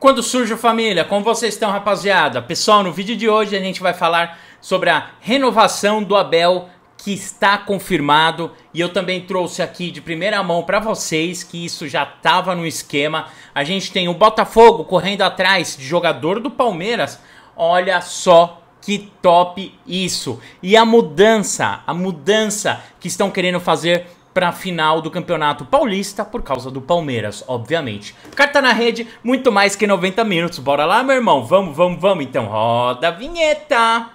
Quando surge família, como vocês estão, rapaziada? Pessoal, no vídeo de hoje a gente vai falar sobre a renovação do Abel que está confirmado e eu também trouxe aqui de primeira mão para vocês que isso já estava no esquema. A gente tem o Botafogo correndo atrás de jogador do Palmeiras. Olha só que top isso! E a mudança, a mudança que estão querendo fazer para a final do Campeonato Paulista por causa do Palmeiras, obviamente. Carta na rede, muito mais que 90 minutos. Bora lá, meu irmão. Vamos, vamos, vamos. Então roda a vinheta.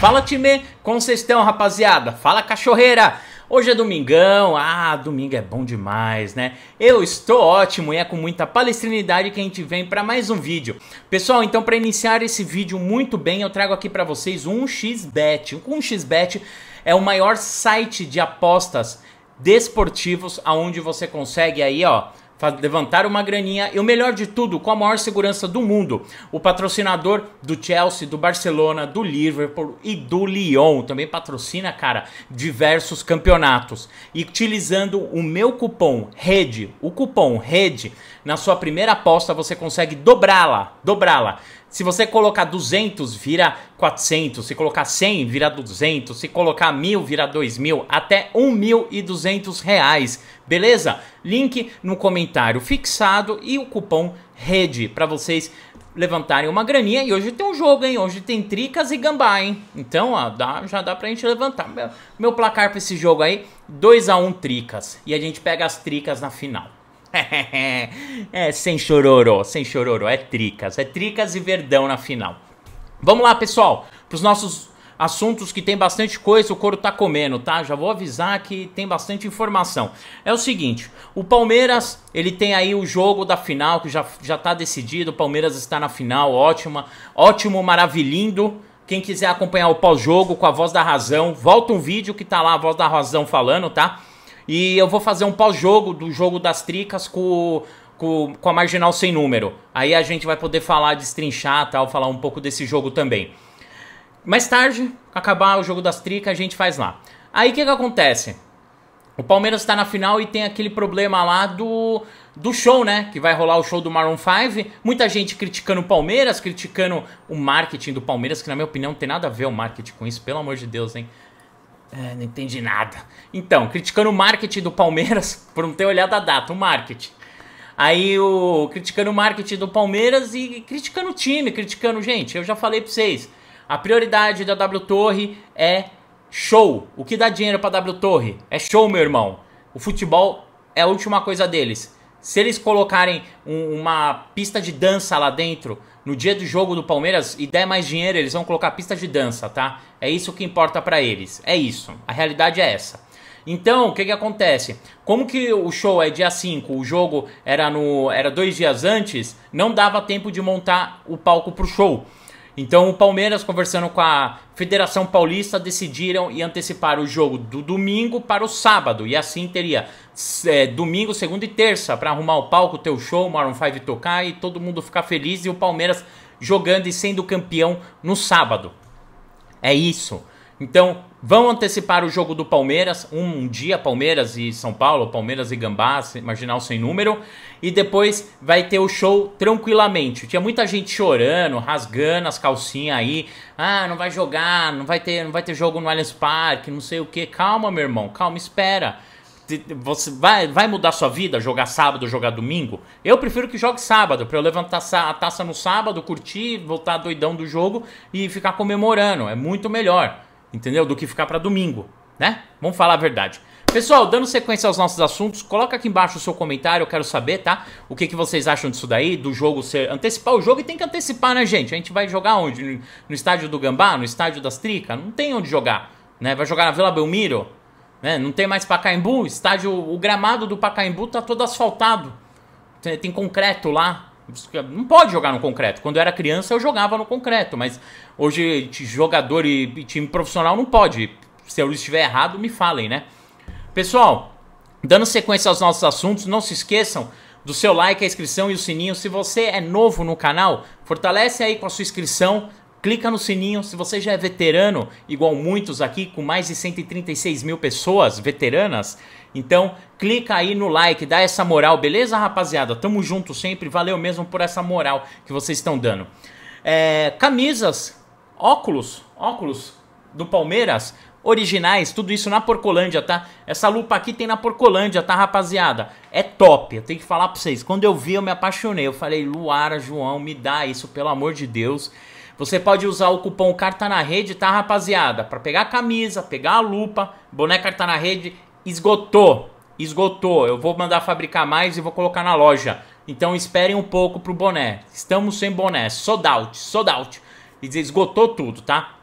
Fala, time! Como vocês estão, rapaziada? Fala, cachorreira! Hoje é domingão, ah, domingo é bom demais, né? Eu estou ótimo e é com muita palestrinidade que a gente vem para mais um vídeo. Pessoal, então para iniciar esse vídeo muito bem, eu trago aqui para vocês um xbet O 1xBet é o maior site de apostas desportivos aonde você consegue aí, ó, levantar uma graninha e o melhor de tudo, com a maior segurança do mundo. O patrocinador do Chelsea, do Barcelona, do Liverpool e do Lyon também patrocina, cara, diversos campeonatos. E utilizando o meu cupom REDE, o cupom REDE, na sua primeira aposta você consegue dobrá-la, dobrá-la. Se você colocar 200, vira 400. Se colocar 100, vira 200. Se colocar 1.000, vira 2.000. Até 1.200 reais. Beleza? Link no comentário fixado e o cupom REDE para vocês levantarem uma graninha. E hoje tem um jogo, hein? Hoje tem tricas e gambá, hein? Então, ó, dá, já dá pra gente levantar. Meu, meu placar pra esse jogo aí, 2 a 1 tricas. E a gente pega as tricas na final. é sem chororô, sem chororô, é tricas, é tricas e verdão na final. Vamos lá, pessoal, para os nossos assuntos que tem bastante coisa, o couro tá comendo, tá? Já vou avisar que tem bastante informação. É o seguinte, o Palmeiras, ele tem aí o jogo da final que já já tá decidido, o Palmeiras está na final, ótima, ótimo, maravilhindo. Quem quiser acompanhar o pós-jogo com a Voz da Razão, volta um vídeo que tá lá a Voz da Razão falando, tá? E eu vou fazer um pós-jogo do jogo das tricas com, com, com a marginal sem número. Aí a gente vai poder falar, destrinchar tal, falar um pouco desse jogo também. Mais tarde, acabar o jogo das tricas, a gente faz lá. Aí o que, que acontece? O Palmeiras está na final e tem aquele problema lá do, do show, né? Que vai rolar o show do Maroon 5. Muita gente criticando o Palmeiras, criticando o marketing do Palmeiras, que na minha opinião não tem nada a ver o marketing com isso, pelo amor de Deus, hein? É, não entendi nada. Então, criticando o marketing do Palmeiras por não ter olhado a data, o marketing. Aí o criticando o marketing do Palmeiras e criticando o time, criticando, gente, eu já falei para vocês, a prioridade da W Torre é show. O que dá dinheiro para W Torre? É show, meu irmão. O futebol é a última coisa deles. Se eles colocarem um, uma pista de dança lá dentro, no dia do jogo do Palmeiras e der mais dinheiro, eles vão colocar pista de dança, tá? É isso que importa para eles. É isso. A realidade é essa. Então, o que que acontece? Como que o show é dia 5, o jogo era no era dois dias antes, não dava tempo de montar o palco pro show. Então o Palmeiras, conversando com a Federação Paulista, decidiram e antecipar o jogo do domingo para o sábado. E assim teria é, domingo, segunda e terça para arrumar o palco, ter o show, o Maroon 5 tocar e todo mundo ficar feliz e o Palmeiras jogando e sendo campeão no sábado. É isso. Então, vão antecipar o jogo do Palmeiras, um dia Palmeiras e São Paulo, Palmeiras e Gambá, marginal sem número, e depois vai ter o show tranquilamente. Tinha muita gente chorando, rasgando as calcinhas aí. Ah, não vai jogar, não vai ter, não vai ter jogo no Allianz Parque, não sei o que. Calma, meu irmão, calma, espera. Você vai, vai mudar sua vida jogar sábado, jogar domingo? Eu prefiro que jogue sábado, para eu levantar a taça no sábado, curtir, voltar doidão do jogo e ficar comemorando. É muito melhor entendeu? Do que ficar para domingo, né? Vamos falar a verdade. Pessoal, dando sequência aos nossos assuntos, coloca aqui embaixo o seu comentário, eu quero saber, tá? O que, que vocês acham disso daí, do jogo ser... Antecipar o jogo e tem que antecipar, né, gente? A gente vai jogar onde? No, estádio do Gambá? No estádio das Trica? Não tem onde jogar, né? Vai jogar na Vila Belmiro? Né? Não tem mais Pacaembu? Estádio... O gramado do Pacaembu tá todo asfaltado. Tem, tem concreto lá, não pode jogar no concreto. Quando eu era criança eu jogava no concreto, mas hoje jogador e time profissional não pode. Se eu estiver errado, me falem, né? Pessoal, dando sequência aos nossos assuntos, não se esqueçam do seu like, a inscrição e o sininho. Se você é novo no canal, fortalece aí com a sua inscrição clica no sininho. Se você já é veterano, igual muitos aqui, com mais de 136 mil pessoas veteranas, então clica aí no like, dá essa moral, beleza, rapaziada? Tamo junto sempre, valeu mesmo por essa moral que vocês estão dando. É, camisas, óculos, óculos do Palmeiras, originais, tudo isso na Porcolândia, tá? Essa lupa aqui tem na Porcolândia, tá, rapaziada? É top, eu tenho que falar pra vocês. Quando eu vi, eu me apaixonei. Eu falei, Luara, João, me dá isso, pelo amor de Deus. Você pode usar o cupom Carta na Rede, tá, rapaziada? Para pegar a camisa, pegar a lupa, boné Carta na Rede, esgotou. Esgotou. Eu vou mandar fabricar mais e vou colocar na loja. Então esperem um pouco pro boné. Estamos sem boné. Sold out, sold out. esgotou tudo, tá?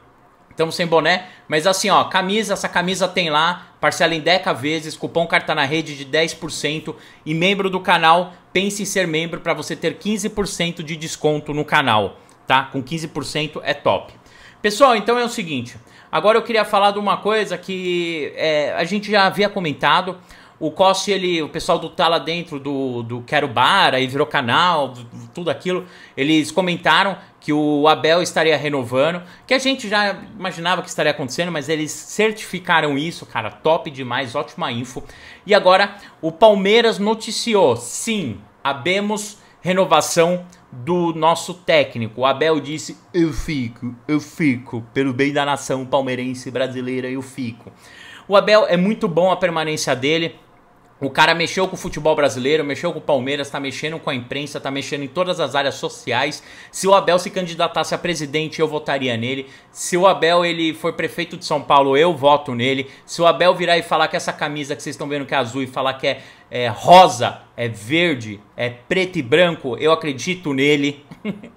Estamos sem boné, mas assim, ó, camisa, essa camisa tem lá, parcela em 10 vezes, cupom carta na rede de 10% e membro do canal, pense em ser membro para você ter 15% de desconto no canal tá? Com 15% é top. Pessoal, então é o seguinte. Agora eu queria falar de uma coisa que é, a gente já havia comentado. O Costa, ele, o pessoal do Tá lá dentro do, do Quero Bar, aí virou canal, tudo aquilo, eles comentaram que o Abel estaria renovando, que a gente já imaginava que estaria acontecendo, mas eles certificaram isso, cara, top demais, ótima info. E agora o Palmeiras noticiou, sim, abemos renovação do nosso técnico. O Abel disse: Eu fico, eu fico, pelo bem da nação palmeirense brasileira, eu fico. O Abel é muito bom a permanência dele. O cara mexeu com o futebol brasileiro, mexeu com o Palmeiras, tá mexendo com a imprensa, tá mexendo em todas as áreas sociais. Se o Abel se candidatasse a presidente, eu votaria nele. Se o Abel ele for prefeito de São Paulo, eu voto nele. Se o Abel virar e falar que essa camisa que vocês estão vendo que é azul e falar que é, é rosa, é verde, é preto e branco, eu acredito nele.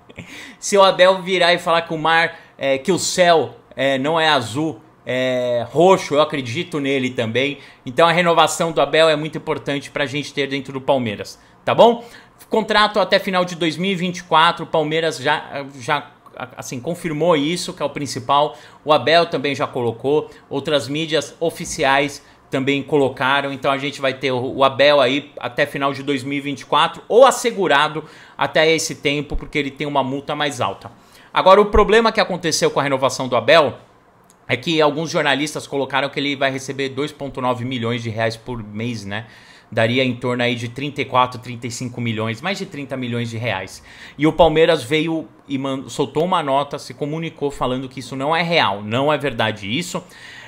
Se o Abel virar e falar que o mar, é, que o céu é, não é azul, é, roxo, eu acredito nele também. Então a renovação do Abel é muito importante para a gente ter dentro do Palmeiras, tá bom? Contrato até final de 2024, o Palmeiras já, já assim confirmou isso, que é o principal. O Abel também já colocou, outras mídias oficiais também colocaram. Então a gente vai ter o Abel aí até final de 2024 ou assegurado até esse tempo, porque ele tem uma multa mais alta. Agora o problema que aconteceu com a renovação do Abel é que alguns jornalistas colocaram que ele vai receber 2,9 milhões de reais por mês, né? Daria em torno aí de 34, 35 milhões, mais de 30 milhões de reais. E o Palmeiras veio e soltou uma nota, se comunicou falando que isso não é real, não é verdade isso.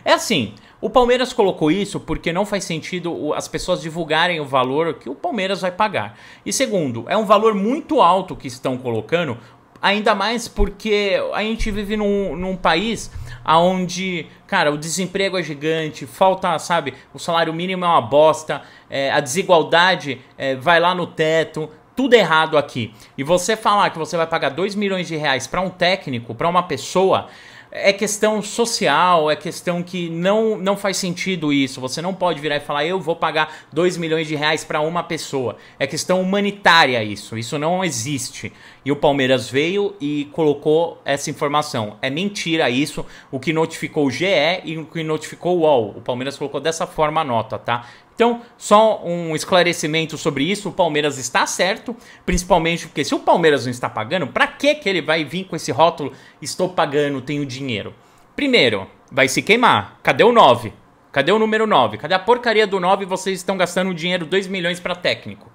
É assim, o Palmeiras colocou isso porque não faz sentido as pessoas divulgarem o valor que o Palmeiras vai pagar. E segundo, é um valor muito alto que estão colocando, Ainda mais porque a gente vive num, num país onde, cara, o desemprego é gigante, falta, sabe, o salário mínimo é uma bosta, é, a desigualdade é, vai lá no teto, tudo errado aqui. E você falar que você vai pagar 2 milhões de reais para um técnico, para uma pessoa é questão social, é questão que não, não faz sentido isso. Você não pode virar e falar, eu vou pagar 2 milhões de reais para uma pessoa. É questão humanitária isso. Isso não existe. E o Palmeiras veio e colocou essa informação. É mentira isso. O que notificou o GE e o que notificou o UOL. O Palmeiras colocou dessa forma a nota, tá? Então, só um esclarecimento sobre isso, o Palmeiras está certo, principalmente porque se o Palmeiras não está pagando, para que que ele vai vir com esse rótulo estou pagando, tenho dinheiro? Primeiro, vai se queimar. Cadê o 9? Cadê o número 9? Cadê a porcaria do 9 vocês estão gastando dinheiro 2 milhões para técnico?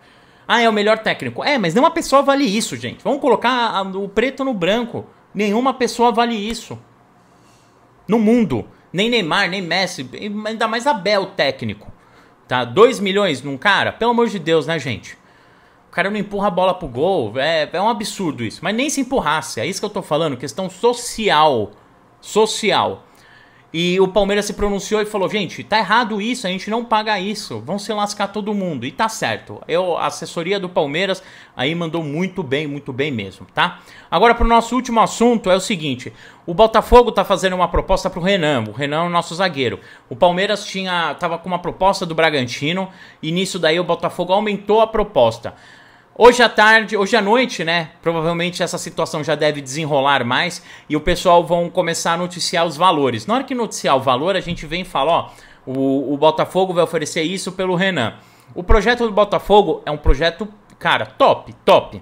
Ah, é o melhor técnico. É, mas nenhuma pessoa vale isso, gente. Vamos colocar o preto no branco. Nenhuma pessoa vale isso. No mundo, nem Neymar, nem Messi, ainda mais Abel técnico tá? 2 milhões num cara? Pelo amor de Deus, né, gente? O cara não empurra a bola pro gol. É, é um absurdo isso. Mas nem se empurrasse. É isso que eu tô falando. Questão social. Social. E o Palmeiras se pronunciou e falou: gente, tá errado isso, a gente não paga isso, vão se lascar todo mundo. E tá certo. Eu, a assessoria do Palmeiras aí mandou muito bem, muito bem mesmo, tá? Agora, pro nosso último assunto é o seguinte: o Botafogo tá fazendo uma proposta pro Renan. O Renan é o nosso zagueiro. O Palmeiras tinha tava com uma proposta do Bragantino, e nisso daí o Botafogo aumentou a proposta. Hoje à tarde, hoje à noite, né? Provavelmente essa situação já deve desenrolar mais e o pessoal vão começar a noticiar os valores. Na hora que noticiar o valor, a gente vem e fala, ó, o, o Botafogo vai oferecer isso pelo Renan. O projeto do Botafogo é um projeto, cara, top, top.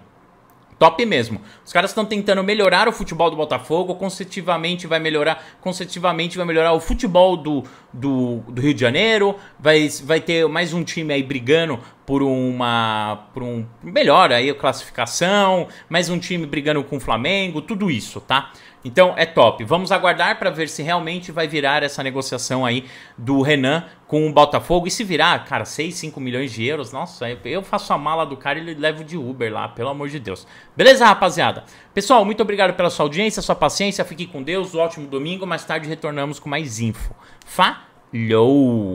Top mesmo. Os caras estão tentando melhorar o futebol do Botafogo, consecutivamente vai melhorar, consecutivamente vai melhorar o futebol do, do, do, Rio de Janeiro, vai, vai ter mais um time aí brigando por uma por um melhor aí classificação, mais um time brigando com o Flamengo, tudo isso, tá? Então é top. Vamos aguardar para ver se realmente vai virar essa negociação aí do Renan com o Botafogo. E se virar, cara, 6, 5 milhões de euros, nossa, eu faço a mala do cara e ele levo de Uber lá, pelo amor de Deus. Beleza, rapaziada? Pessoal, muito obrigado pela sua audiência, sua paciência. Fique com Deus, um ótimo domingo. Mais tarde retornamos com mais info. Falou!